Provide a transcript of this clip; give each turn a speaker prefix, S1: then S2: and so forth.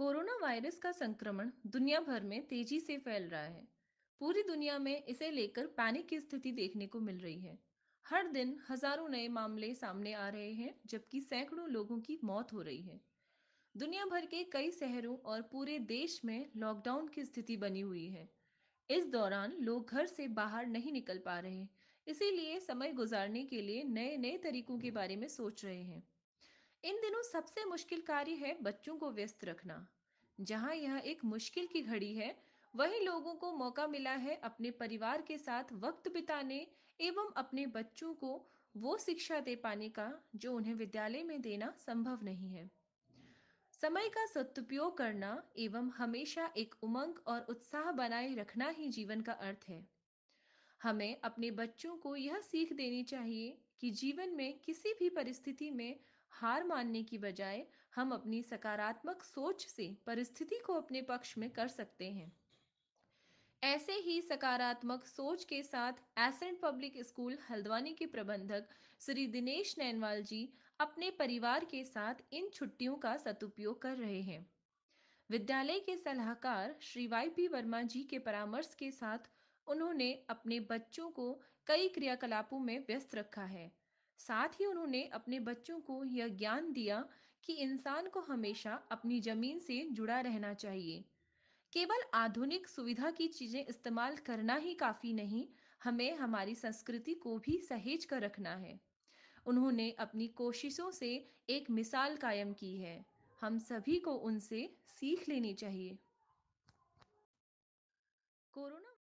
S1: corona virus का संक्रमण दुनिया भर में तेजी से फैल रहा है पूरी दुनिया में इसे लेकर पैनिक की स्थिति देखने को मिल रही है हर दिन हजारों नए मामले सामने आ रहे हैं जबकि सैकड़ों लोगों की मौत हो रही है दुनिया भर के कई शहरों और पूरे देश में लॉकडाउन की स्थिति बनी हुई है इस दौरान लोग घर से बाहर नहीं निकल पा रहे इसीलिए समय गुजारने के लिए नए नए तरीकों के बारे में सोच रहे हैं इन दिनों सबसे मुश्किल कार्य है बच्चों को व्यस्त रखना जहां यह एक मुश्किल की घड़ी है वहीं लोगों को मौका मिला है अपने परिवार के साथ वक्त बिताने एवं अपने बच्चों को वो शिक्षा दे पाने का जो उन्हें विद्यालय में देना संभव नहीं है समय का सदुपयोग करना एवं हमेशा एक उमंग और उत्साह बनाए रखना ही जीवन का अर्थ है हमें अपने बच्चों को यह सीख देनी चाहिए कि जीवन में किसी भी परिस्थिति में हार मानने की बजाय हम अपनी सकारात्मक सोच से परिस्थिति को अपने पक्ष में कर सकते हैं ऐसे ही सकारात्मक सोच के साथ एसेंट पब्लिक स्कूल हल्द्वानी के प्रबंधक श्री दिनेश नैनवाल जी अपने परिवार के साथ इन छुट्टियों का सदुपयोग कर रहे हैं विद्यालय के सलाहकार श्री वाई पी वर्मा जी के परामर्श के साथ उन्होंने अपने बच्चों को कई क्रियाकलापों में व्यस्त रखा है साथ ही उन्होंने अपने बच्चों को यह ज्ञान दिया कि इंसान को हमेशा अपनी जमीन से जुड़ा रहना चाहिए केवल आधुनिक सुविधा की चीजें इस्तेमाल करना ही काफी नहीं हमें हमारी संस्कृति को भी सहेज कर रखना है उन्होंने अपनी कोशिशों से एक मिसाल कायम की है हम सभी को उनसे सीख लेनी चाहिए कोरोना